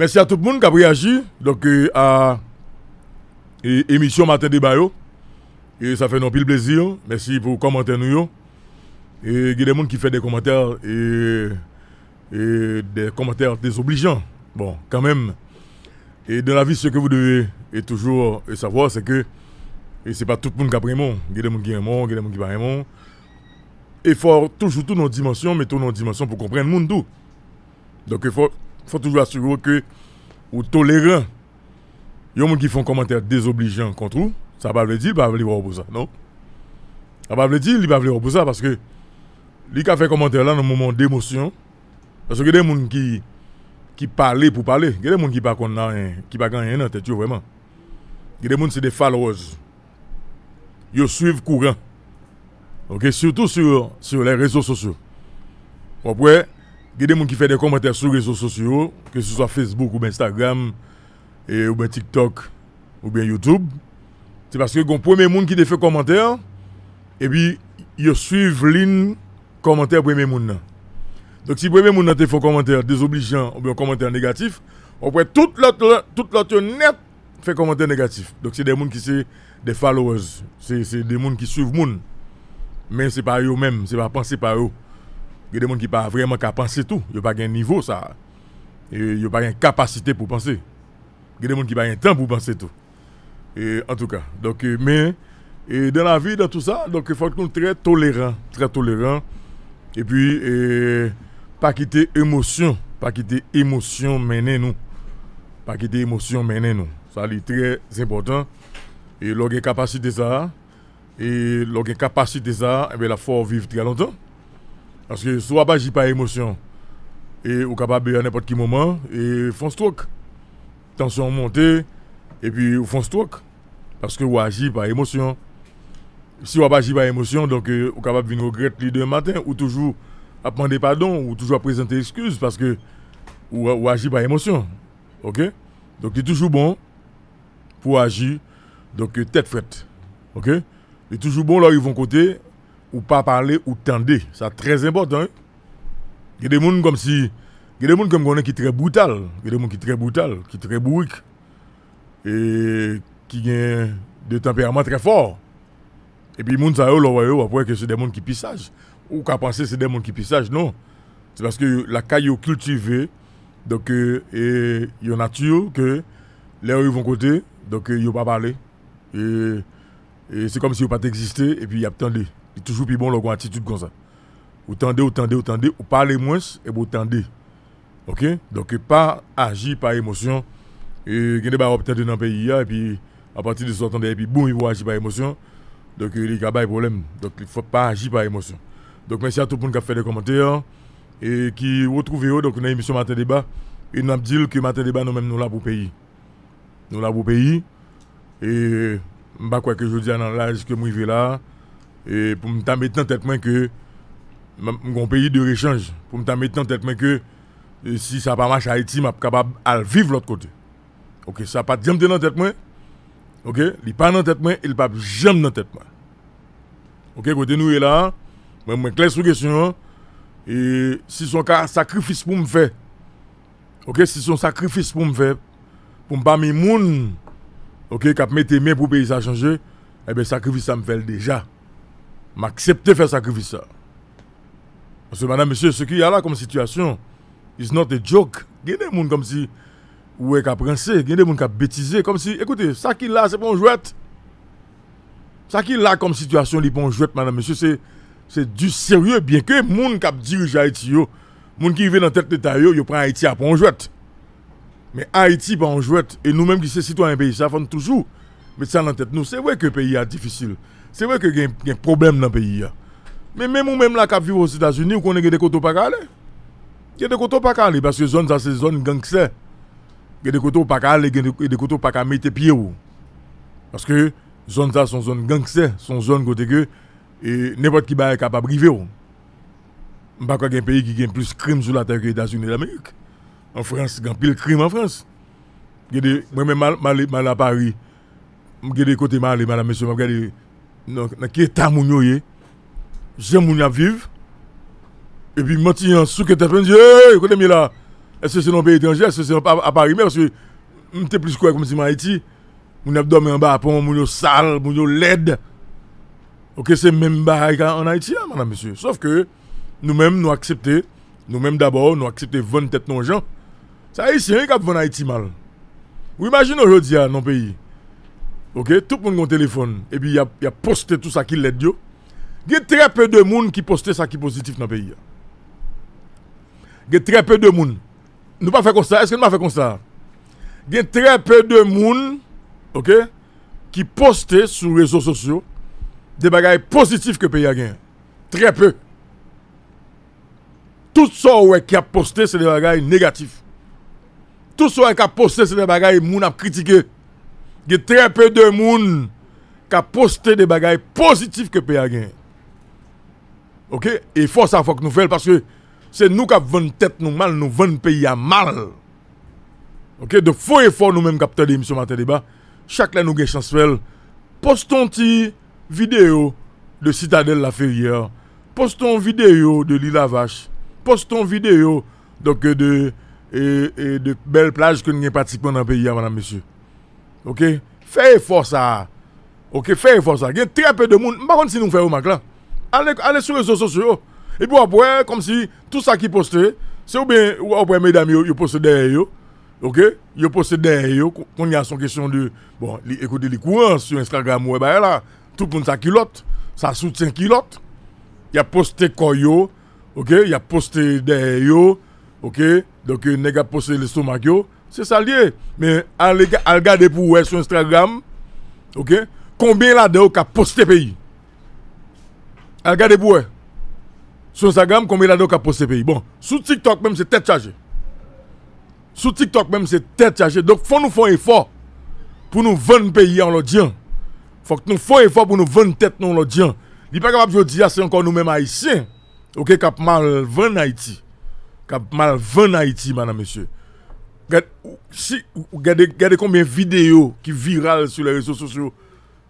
Merci à tout le monde qui a réagi. Donc, euh, à l'émission Matin Bayo. Et ça fait non le plaisir. Merci pour vos nous. Et il y a des gens qui font des commentaires et, des commentaires désobligeants. Bon, quand même. Et dans la vie, ce que vous devez et toujours euh, savoir, c'est que ce n'est pas tout le monde qui a pris mon. Il y a des gens qui aiment, il y a des gens qui pas mon. Et faut toujours toutes nos dimensions, mais toutes nos dimensions pour comprendre le monde. Donc il faut il faut toujours assurer que ou tolérant. Il y a des gens qui font des commentaires désobligeants contre vous. Ça va veut dire, pas veut ça non? Ça va veut dire, il pas veut ça. parce que lui qui a fait commentaire là dans un moment d'émotion parce que y a des gens qui qui parlent pour parler, il y a des gens qui pas qui pas parlent dans tête vraiment. Il y a des gens c'est des followers. Ils suivent courant. OK, surtout sur sur les réseaux sociaux. Après, il y a des gens qui font des commentaires sur les réseaux sociaux, que ce soit Facebook ou Instagram, ou bien TikTok, ou bien YouTube. C'est parce que les premier monde qui des commentaires, et puis ils suivent l'in commentaire premier monde. Donc si premier monde te fait commentaires désobligeants ou bien commentaire négatif, après toute l'autre toute l'autre net fait commentaire négatif. Donc c'est des gens qui sont des followers, c'est des gens qui suivent monde. Mais c'est pas eux-mêmes, c'est pas pensé par eux. Il y a des gens qui pas vraiment qu'à penser tout. n'y a pas un niveau ça. n'y a pas une capacité pour penser. Il y a des gens qui n'ont pas un temps pour penser tout. Et, en tout cas, donc, euh, mais et dans la vie, dans tout ça, donc il faut être très tolérant, très tolérant. Et puis, et, pas quitter émotion, pas quitter émotion mener nous. Pas quitter émotion mener nous. Ça, c'est très important. Et l'orgue capacité ça, et capacité ça, et eh vivre très longtemps. Parce que soit pas j'ai pas émotion et ou capable à n'importe quel moment et font stroke. Tension montée et puis ou font stroke parce que ou agit par émotion. Si ou pas par émotion donc euh, ou capable de regretter le matin ou toujours à demander pardon ou toujours à présenter excuses. parce que ou, agit par émotion. OK Donc c'est toujours bon pour agir donc euh, tête faite. OK est toujours bon là ils vont côté ou pas parler ou tendez. C'est très important. Hein. Il y a des gens comme si. Il y a des gens comme qui sont très brutal. Il y a des gens qui sont très brutal, qui sont très bourriques. Et qui ont des tempéraments très forts. Et puis, les gens, ont après que c'est des gens qui pissagent. Ou qui pensent que c'est des gens qui pissagent. Non. C'est parce que la caille est cultivée. Donc, euh, et il y a nature que les ils vont côté. Donc, ils ne ne pas parler. Et, et c'est comme si ils pas existé. Et puis, ils attendent. C'est toujours plus bon, une attitude comme ça. Vous tendez, vous tendez, vous tendez, vous parlez moins et vous tendez. Ok? Donc, e pas agir par émotion. Et vous avez obtenu dans le pays, et puis à partir de ce temps et puis bon, il faut agir par émotion. Donc, il y a pas de problème. Donc, il ne faut pas agir par émotion. Donc, merci à tout le monde qui a fait des commentaires et qui retrouve Donc, dans l'émission Matin Débat, et nous avons dit que Matin Débat, nous-mêmes, nous là pour pays. Nous là pour pays. Et je ne sais pas que je dis à l'âge que je suis là. E poum ta met nan tetman ke Mwen kon peyi de rechange Poum ta met nan tetman ke e Si sa pa mach a eti map kapab al viv l ot kote Ok, sa pa jemte nan tetman Ok, li pa nan tetman E li pa jemte nan tetman Ok, kote nou e la Mwen mwen kles sou kesyon E si son ka sakrifis poum fe Ok, si son sakrifis poum fe Poum pa mi moun Ok, kap met te men pou peyi sa chanje Ebe sakrifis sa mvel deja m'accepter faire sacrifice. Parce que madame, monsieur, ce qu'il y a là comme situation, is not a joke. Il y a des gens comme si, ouais, est pensé, il y a des gens qui bêtisé, comme si, écoutez, ça qu'il a, c'est pas un jouet Ça qu'il a comme situation, c'est pas un jouet madame, monsieur, c'est, c'est du sérieux, bien que les gens qui dirigent Haïti, les gens qui vivent dans la tête yo ils prennent Haïti à un jouet Mais Haïti, pas un jouet Et nous-mêmes qui sommes citoyens pays, ça fait toujours. Mais ça dans la tête, nous, c'est vrai que le pays est difficile c'est vrai que y a un problème dans le pays. Mais même ou même là qui aux États-Unis, vous connaissez des pas aller. Il y a des pas calés parce que zone ça c'est zone gangster. Il y a des coteaux pas calés, il y a des coteaux pas mettre pieds Parce que zone ça sont zone gangster, sont zone côté que et n'importe qui est capable de vivre. On pas qu'un pays qui gagne plus de crimes sur la terre que les États-Unis d'Amérique. En France, il y a plus de crimes en France. Moi-même, mal, mal, à Paris, je suis côté mal, madame, monsieur, je suis dans quel état mon yoye, j'aime a vivre. Et puis maintenant, ce que tu as fait, je dis, écoutez-moi là, est-ce que c'est notre pays étranger, est-ce que c'est à Paris, parce que je plus quoi comme si en Haïti, on a dormi en bas, pour mon yoye sale, mon yoye laide. Ok, c'est même bas en Haïti, madame, monsieur. Sauf que nous-mêmes, nous acceptons, nous-mêmes d'abord, nous acceptons 20 tête nos gens. C'est Haïtien qui a Haïti mal. Vous imaginez aujourd'hui, notre pays. Ok, tout le monde a un téléphone. Et puis, il y a, posté tout ça qui l'aide. Il y a très peu de monde qui poste ça qui est positif dans le pays. Il y a très peu de monde. Nous pas fait comme ça. Est-ce que nous pas fait comme ça? Il y a très peu de monde, ok, qui poste sur les réseaux sociaux des bagages positifs que le pays a gagné. Très peu. Tout ce qui a posté, c'est des bagages négatifs. Tout ce qui a posté, c'est des bagages qui ont critiqué. ge trepe demoun ka poste de bagay pozitif ke pe a gen. Ok, e fos a fok nou fel, parce se nou ka ven tet nou mal, nou ven pe ya mal. Ok, de fo e fos nou men kapte di misyon mater de ba, chak la nou gen chans fel, poston ti video de Citadel la Ferriere, poston video de Lila Vache, poston video de e, e, Bel Plage kon nye patikman an pe ya, moun amesye. Ok, fèye fòs a Ok, fèye fòs a Gen trepe de moun, mbakon si nou fèye ou mak lan Ale sou rezo sosyo E pou apwe, kom si, tout sa ki poste Se ou ben, ou apwe medam yo, yo poste derye yo Ok, yo poste derye yo Kon yon son kesyon di Bon, li ekoute li kouan, sou Instagram ou e baye la Tout moun sa kilot Sa souten kilot Ya poste koyo, ok Ya poste derye yo, ok Donke nega poste le soumak yo c'est ça lié. Mais regardez pour vous sur Instagram, ok, combien là-dedans qui posté pays. Regardez pour vous sur Instagram, combien là-dedans posté pays. Bon, sur TikTok même, c'est tête chargée. Sur TikTok même, c'est tête chargée. Donc, faut nous faire un effort pour nous vendre pays en l'audience. Faut que nous fassions effort pour nous vendre tête dans l'audience. Il n'est pas capable de dire que ah, c'est encore nous-mêmes haïtiens. Ok, Cap mal vendre Haïti. Cap mal vendre Haïti, madame, monsieur si, regardez, regardez combien de vidéos qui virales sur les réseaux sociaux.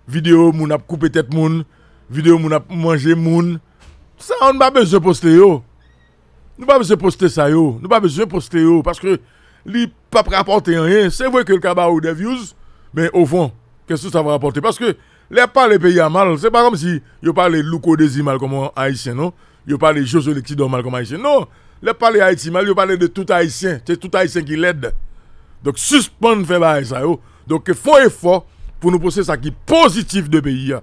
Vidéos où on a coupé tête moun, vidéos où on a mangé moun. Ça, on n'a pas besoin de poster. Yo. Nous pas besoin de poster ça. Yo. Nous pas besoin de poster. Yo, parce que li pas rapporter rien. C'est vrai que le cabaret ou des views, mais au fond, qu'est-ce que ça va rapporter Parce que les pas les pays à mal, c'est pas comme si yo parlent louko des mal comme haïtien, non Yo parlent jeux électifs mal comme haïtien. Non, le parler Haïti, mais il parler de tout Haïtien. C'est tout Haïtien qui l'aide. Donc, suspendre faire ça. Donc, font effort pour nous poster ça qui est positif de pays.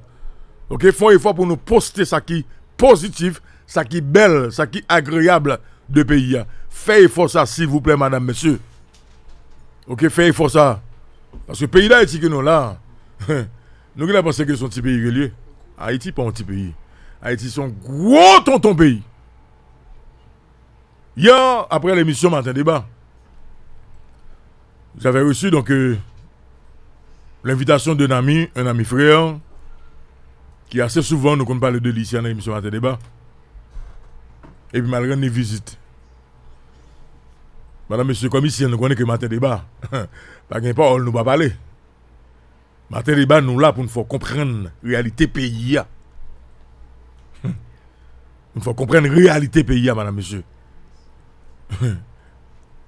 Donc, faut font effort pour nous poster ça qui est positif, ça qui est belle, ça qui est agréable de pays. Faites effort ça, s'il vous plaît, madame, monsieur. Ok, faites effort ça. Parce que le pays d'Haïti que nous là, nous avons pensé que c'est un petit pays relié. Haïti, pas un petit pays. Haïti, est un gros tonton pays. Hier, après l'émission Matin Débat, j'avais reçu donc euh, l'invitation d'un ami, un ami frère, qui assez souvent nous compte de l'ICI dans l'émission Matin Débat. Et puis malgré les visites. Madame, monsieur, comme ici, nous connaissons que Matin Débat, pas qu'un parole, nous pas parler. Matin Débat, nous là pour nous comprendre la réalité pays. Il faut comprendre la réalité pays, madame, monsieur.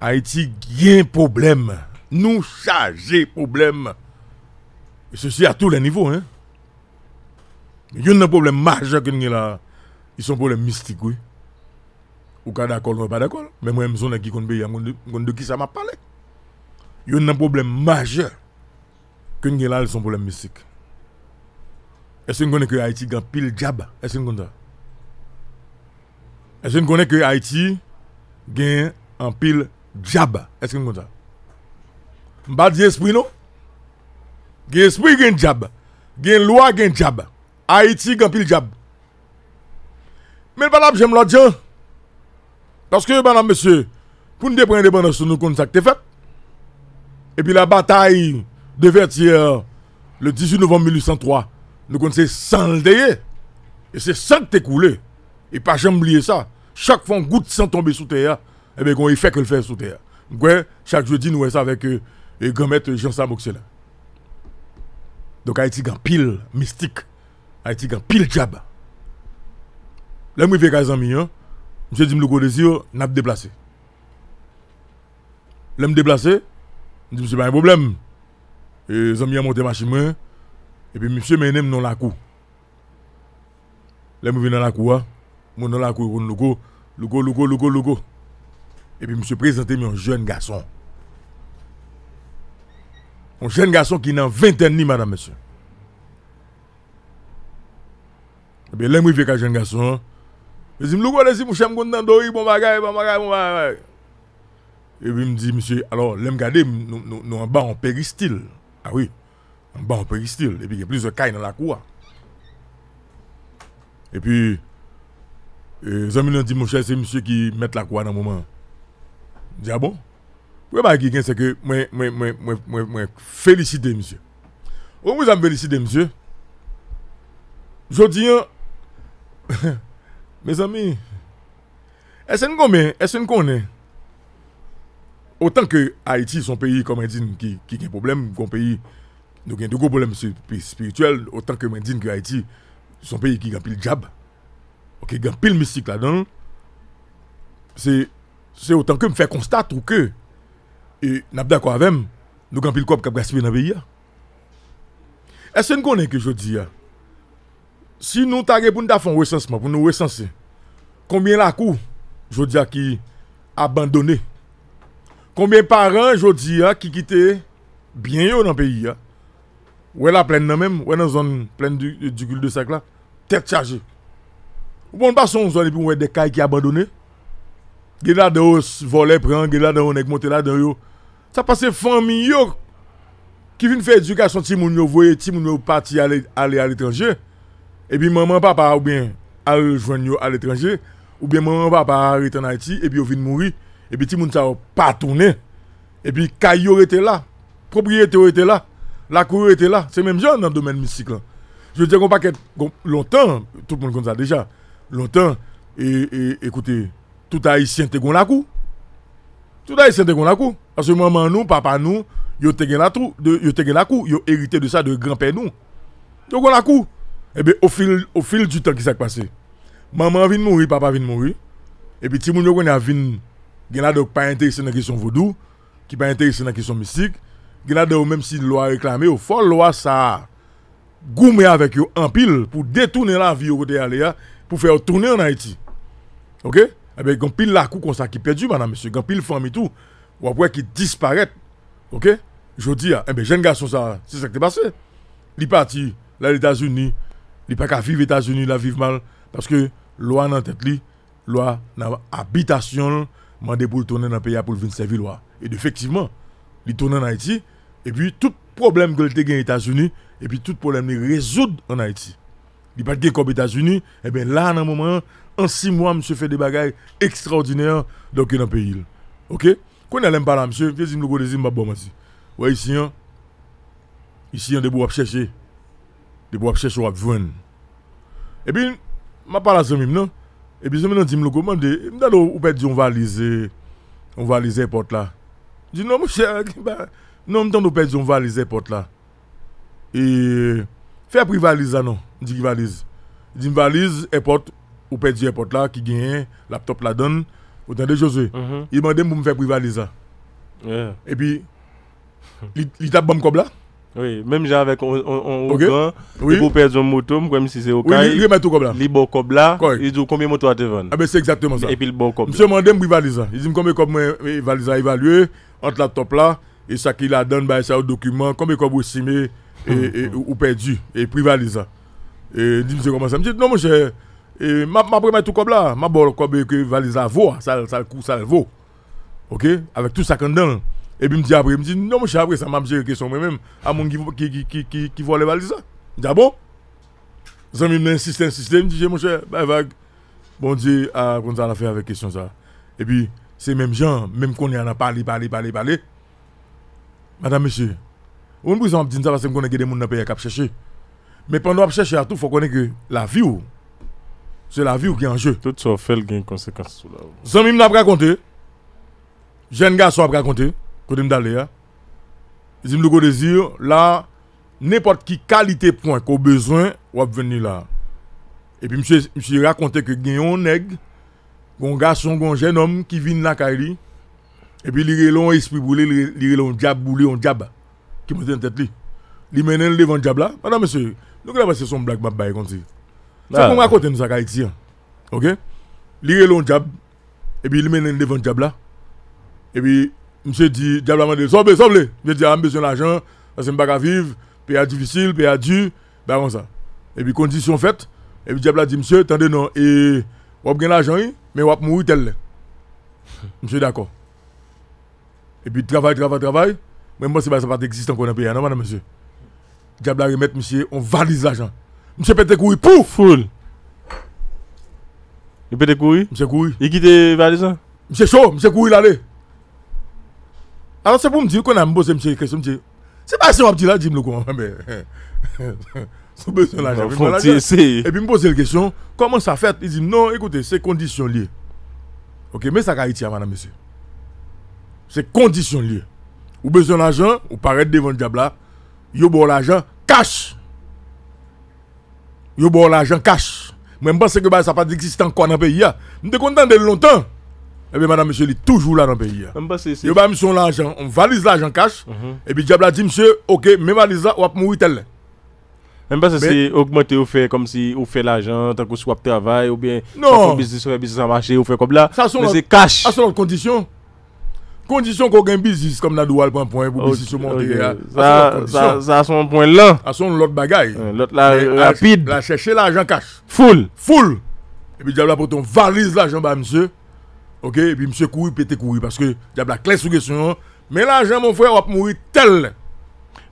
Haïti gagne problème. Nous chargez problème. Et ceci à tous les niveaux. Hein? Il y a un problème majeur que nous avons là. Ils sont problèmes mystiques, oui. Ou pas d'accord, ou pas d'accord. Mais moi, je suis qui de qui ça m'a parlé. Il y a un problème majeur que nous avons là, ils sont problème mystiques. Est-ce que vous connaissons que Haïti gagne pile diable Est-ce que vous connaissez Est-ce que nous connaissons que Haïti. Gain en pile jab Est-ce que vous me je Vous n'avez pas d'esprit non Gain esprit gain jab Gain loi gain jab Haïti gain pile jab Mais vous n'avez pas l'âme Parce que monsieur Pour nous déprimer de la dépendance Nous comptons que c'est fait Et puis la bataille de Vertiaire Le 18 novembre 1803 Nous comptons que c'est sans le Et c'est sans que ça Et pas oublier ça chaque fois, une goutte sans tomber sous terre, eh bien, qu'on que le fait sous terre. Donc, chaque jeudi, nous sommes avec euh, et grand-maître Jean Samoxela. Donc, Haïti, a pile mystique. Haïti, a pile diable. Là, je vais faire amis, monsieur hein. Je dis, le désir, n'a pas déplacé. Là, me déplacé. Je dis, pas un problème. Et, les amis, ont monté chemin. Hein. Et puis, monsieur, menem dans la cour. Là, je viens dans la cour, hein. Mon dans la cour, je Lugo Lugo Lugo Lugo. Et puis, monsieur présenté un jeune garçon. Un jeune garçon qui n'a 20 ans, madame, monsieur. Et eh bien, l'homme je fait un jeune garçon. Je dis, je laissez mon chèvre, bon bagage, bon bagage, bon bagage. Et puis, il me dit, monsieur, alors, l'homme regardez, nous, nous, nous en bas, en péristyle. Ah oui, en bas, en péristyle. Et puis, il y a plusieurs cailles dans la cour. Et puis, E, Zan mi nan di monsye se monsye ki met la kwa nan mouman Di a bon Ou e ba ki gen se ke mwen mwen mwen mwen mwen mwen feliside monsye Ou mwen mwen feliside monsye Jodi an Mes ami Ese n kon men, e ese n konen Otan ke Haiti son peyi kon men din ki gen problem Kon peyi nou gen de go problem se peyi spirituel Otan ke men din ki Haiti son peyi ki gen pil jab Ou ki gampil misik la dan nou. Se, se otan ke m fe konstat ou ke, e nap da kwa vem, nou gampil kwa pou kap gaspe nan peyi ya. E se nou konen ke jodi ya, si nou tagye pou nou da fon wè sensman, pou nou wè sensen, konbyen lakou, jodi ya ki, abandone. Konbyen paran jodi ya ki kite, byen yo nan peyi ya. Ou e la plen nan men, ou e nan zon plen di gul de sak la, tet chaje. Ou bon pas son zone et puis on des cailles qui abandonné. Gela de os volé prend, gela de on est monté là dans yo. Ça passe famille yo qui viennent faire éducation ti moun yo voyer ti moun parti aller aller à l'étranger. Et puis maman papa ou bien à rejoindre yo à l'étranger ou bien maman papa arrête en Haïti et puis ils viennent mourir et puis ti moun ça pas tourner. Et puis caille était là, propriété était là, la cour était là, c'est même genre dans le domaine mystique Je veux dire qu'on pas longtemps, tout le monde comme ça déjà longtemps, et, écoutez, tout haïtien te gon la cou. Tout haïtien te gon la cou. Parce que maman nous, papa nous, yo te gen la, trou, de, yo te gen la yo hérité de ça de grand-père nous. Yo gon la cou. Eh au fil, au fil du temps qui s'est passé, maman vient mourir, papa vient mourir. Et puis, si vous avez a vin, gen la donc pas intéressé dans la question vaudou, qui pas intéressé dans la question mystique, gen même si loi réclamée, au fort loi ça, goumé avec eux en pile pour détourner la vie au côté aléa pour faire tourner en Haïti. OK Eh bien, pile la coup comme ça qui perdu, madame, monsieur. Gampil pile famille tout. Ou après qui disparaît. OK Je dis, eh bien, jeune garçon, ça, c'est ça qui est passé. Il est parti, là, les États-Unis. Il n'est pas qu'à vivre États-Unis, il vivre mal. Parce que loi dans tête, loi dans habitation, mandé pour tourner dans le pays pour venir servir loi. Et effectivement, il tourne en Haïti. Et puis, tout problème que a eu aux États-Unis, et puis tout problème, il résout en Haïti. Il n'y a pas de aux États-Unis. Et eh bien là, en un moment, en six mois, monsieur fait des bagages extraordinaires dans le pays. Ok Quand on aime pas là, monsieur, je dis que je bon ici. Oui, hein. ici, on debout à chercher. Debout à chercher, venir. » Et eh puis, je parle à ce non Et eh puis, je me dis, je me commande, je me on va avez on va porte là. non, vous bah, non, je me dis, on va porte là. Et. Fais pri non anon, di Dis valiz. Di valiz, epot, ou pe et porte là qui gagne laptop la donne. ou tan de Il m'a -hmm. I mande m pou Et puis, il il an. Yeah. E Oui, même j'ai avec un on perdre une moto, comme si c'est au Oui, il met tout comme là. Il dit combien de moto à te vendre. Ah ben c'est exactement ça. Et puis le bon comme. Monsieur de me valiser. Il dit combien comme euh, valiser évaluer entre la top là E sa ki la dan bay sa ou dokumen, konbe kobwe sime ou pedu, e pri valiza. E di mse komansa, mje, nan monshe, e ma prema tou kobla, ma bol kobwe ki valiza vo, sa kousa la vo, ok, avek tout sakandan. E bi mse di apre, mse di nan monshe apre, sa mabje rekesyon mwen mèm, a moun ki vo le valiza. Dja bon, zan mi mnen sistem-sistem, mse di jè monshe, ba evag, bon di, a konta la fe avek kesyon sa. E bi, se mèm jan, mèm kon yana pali, pali, pali, Mada mèche, ou mpou zan ap di nzala se m konen gede moun nan peyak ap chèche. Mè pen nou ap chèche atou, fò konen ki la vi ou, se la vi ou gen anje. Tote sou fèl gen konsekans sou la ou. Zan mi m nan ap rakonte, jen nga sou ap rakonte, kote m dalè ya. Zim lou kode zir, la, nepot ki kalite pwen kou bezwen wap veni la. E pi msè, msè raconte ke gen yon neg, gon gason, gon jen om ki vin la kari, Et puis, il y a un esprit boulé, il y a un diable boulé, un diable qui en tête. Il mène devant Madame, monsieur, nous avons passé son blague, babaye, comme ça. C'est ah. il raconter nous ça, Haïti. Hein. Ok? Il y diable, et puis il mène devant Et puis, monsieur dit, diable m'a dit, sauve, Je ah, besoin d'argent, je ne vivre, pays difficile, pays dur, il bah, comme ça. Et puis, condition faite, et puis, diable dit, monsieur, attendez, non, et, vous l'argent, mais on mourir tel. Monsieur, d'accord. Et puis travail, travail, travail. Mais moi, c'est pas ça pas existe en le pays, non, madame, monsieur. Diable à remettre, monsieur, on valise l'argent. Monsieur peut courir, pouf! Full! Il pète courir? Monsieur courir. Il quitte valise? Monsieur chaud, monsieur courir l'aller. Alors c'est pour me dire qu'on a me posé, monsieur, question, C'est pas si on a dit là, dis-moi hein, le on mais. Sous besoin l'argent. Et puis me poser la question, comment ça fait? Il dit non, écoutez, c'est condition liée. Ok, mais ça, Haïti, hein, madame, monsieur c'est condition lieu. Ou besoin d'argent, ou paraît devant le diable yo bon l'argent cash. Yo bon l'argent cash. même je que bah, ça pas d'existence encore dans le pays. Je suis content de longtemps. Et eh bien, madame, monsieur, il est toujours là dans le pays. Je pense son l'argent, on valise l'argent cash. Mhm. Et puis, diable dit, monsieur, ok, même valise là, on va mourir tel. Même parce que c'est augmenter ou faire comme si ou fait l'argent, tant que soit travail, ou bien. Non. Business, business marché, ou faire comme là. Ça, c'est cash. Ça, sont conditions. Kondisyon kon gen bizis kom nan doual pan pon pou bizis sou monte ya. Sa son point lan. Sa son lot bagay. Lot la rapide. La chercher l'argent ajan full, Foul. Foul. E pi diabla ton valise la ajan ba msè. Ok, e pi msè koui pete koui. Paske diabla kles classe gesyon. Men la ajan mon fwe wap moui tel.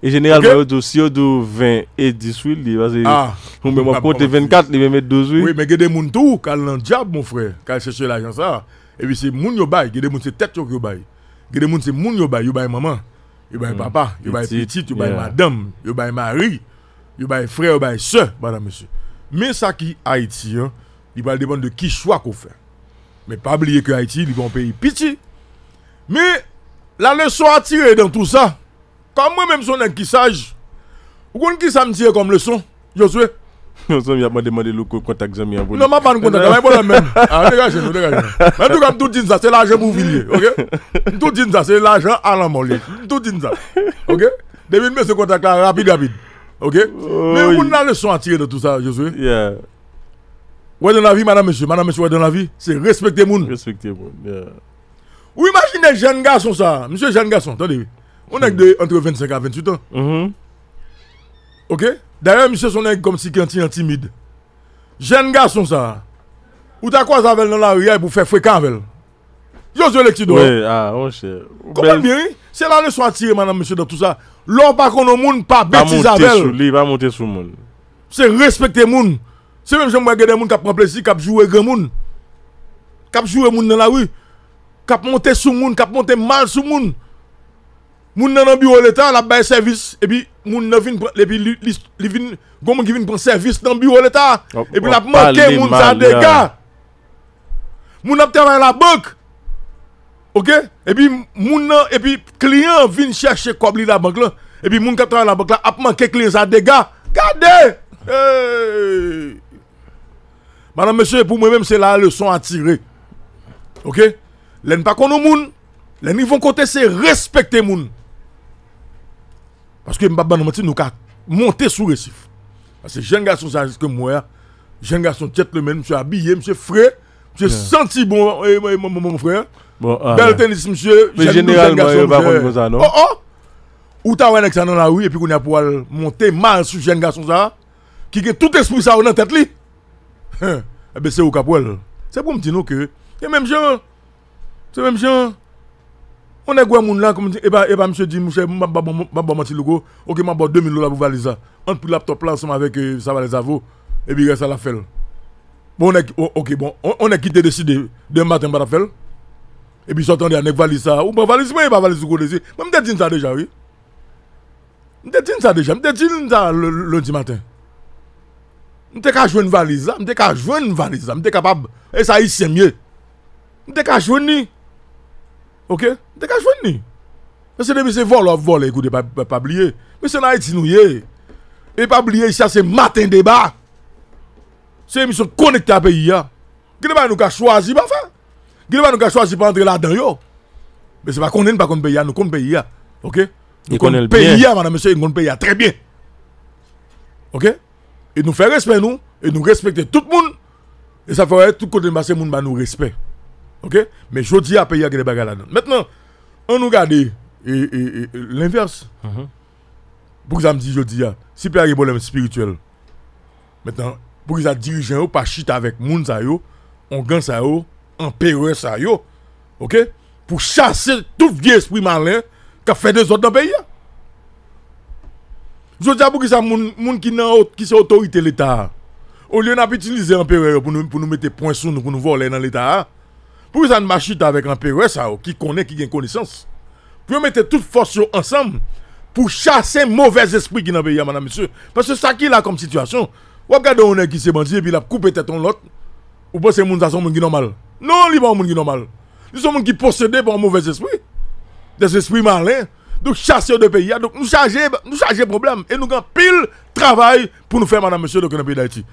E general mwen yo do si yo do 20 et 10 wil li. Mwen mwen mwen pote 24 li mwen met 12 wil. Oui, men gede moun tou kal nan diab mon fwe. Kal chèche la ajan sa. E pi se moun yo bay. Gede moun se tet yo ki yo bay. Gede moun se moun yo bay, yo bay maman, mm. papa, yo bay yo bay madame, mari, yo bay frè, yo bay sè, madame monsè. Men sa ki Haiti, de qui chwa ko fè. Men pa bliye ki Haiti, li un pays piti. Mais la leçon à tirer dans tout ça, comme moi-même, son ki saj, ou kon ki sa son, tire leçon, Josué non soo ma demandé le contact jëm yaa non ma ban contact damay boole même ah dégagez nous dégagez mais tout comme tout dit ça c'est l'argent pour vivre, ok tout dit ça c'est l'argent à la molle tout dit ça ok devine mais ce contact là rapide rapide ok mais vous n'avez pas le son à tirer de tout ça Josué. suis ouais dans la vie madame monsieur madame monsieur ouais dans la vie c'est respecter moun respecter moun yeah. ou imaginez jeune garçon ça monsieur jeune garçon attendez on est hmm. de entre 25 à 28 ans mm-hmm. ok D'ailleurs, monsieur son comme si quand il est timide. Jeune garçon ça. Ou t'as quoi avec dans la rue pour faire fréquent avec elle Josué Lexido. Oui, ah, mon cher. Comment bien hein? C'est là le soir tiré madame monsieur dans tout ça. L'on pas qu'on au monde pas bêtise avec. elle. monter va monter sur monde. C'est respecter le monde. C'est même j'aime regarder monde qui prend plaisir, qui joue grand monde. Qui joue monde dans la rue. Qui monter sur monde, qui monter mal sur monde moun nan nan bureau l'État, la bay service et puis moun nan vin et puis li vin gon ki vin prendre service dans bureau l'État et puis la manke moun sa dégâts. Moun ap travay la banque. OK Et puis moun nan et puis client vin chercher cobli la banque là et puis moun ka travay la banque là ap manke client sa dégâts. Regardez. Madame monsieur pour moi même c'est la leçon à tirer. OK L'en pas qu'on moun, l'en ni vont côté c'est respecter moun. Parce que Mbappé nous nous a monté sous récif. Parce que jeune garçon, ça que moi, jeune garçon, tête le même, monsieur habillé, monsieur frais, monsieur senti bon, eh, mon, frère. Bon, ah, Bel tennis, monsieur. Mais généralement, il va ça, non? Oh, oh! Ou t'as un dans la rue, et puis qu'on a pour monter mal sur jeune garçon, ça, qui a tout esprit ça dans tête, lui. Eh bien, c'est au capouel. C'est pour me dire que, C'est même gens, c'est même gens, On ek gwa moun la kom mwen di, eba msye di msye mwa mba mba mba mba mba mba ti lo go, oke mwa mba 2000 lola pou valiza. Anpil ap top lan, sum avek sa valiza vo, ebi gwa yon sa la fel. Bon ek, o, oke bon, on ek kite desi de, de mbaten ba la fel, ebi sotan de anek valiza, ou mba valiza, mwen yon va valiza go desi, mwen mte tin sa deja, oui. Mte tin sa deja, mte tin sa lonti matin. Mte kachvoun valiza, mte kachvoun valiza, mte kapab, e sa yi semye. Mte kachvoun ni. Oke? Dégage venir. Mais c'est des vol, vol, écoutez, pas, pas, oublier. Mais c'est en Haïti, nous, Et pas oublier, ça, c'est matin débat. C'est émission connectée à pays, là. Hein. Qui pas nous choisi, pas faire. Qui pas nous choisi pour entrer là-dedans, Mais c'est pas qu'on pas qu'on pays, hein, nous qu'on pays, hein. Ok? Nous connaissons pays, madame, monsieur, nous pays, très bien. Ok? Et nous fait respect, nous. Et nous respecter tout le monde. Et ça ferait tout côté de le monde, bah, nous respect. Ok? Mais je dis à pays, qui des bagages là-dedans. Maintenant, on nous garde et, l'inverse. Mm -hmm. Pour que ça me dise, je dis, ah, si il y a des problèmes spirituels, maintenant, pour que ça dirigeant pas chute avec moun sa yo, on gagne ça yo, en ça yo, ok? Pour chasser tout vieux esprit malin qui a fait des autres dans le pays. Hein. Je dis ah, pour que ça moun, moun qui n'a qui de autorité l'État. Au lieu d'utiliser un les pour nous, pour nous mettre point sur nous, pour nous voler dans l'État, hein. Pour ça, marcher avec un POS oh, qui connaît, qui a connaissance. Pour mettre toutes forces ensemble pour chasser mauvais esprits qui dans le pays, madame, monsieur. Parce que ça qui là comme situation, vous regardez on est qui s'est bandit et puis il a coupé tête en l'autre, ou pensez que c'est un qui normal. Non, il pas un monde qui normal. Ils sont gens qui possédé par un mauvais esprit. Des esprits malins. Donc, chasseurs de pays. Donc, nous chargez, nous problème. Et nous avons pile travail pour nous faire, madame, monsieur, dans le pays d'Haïti.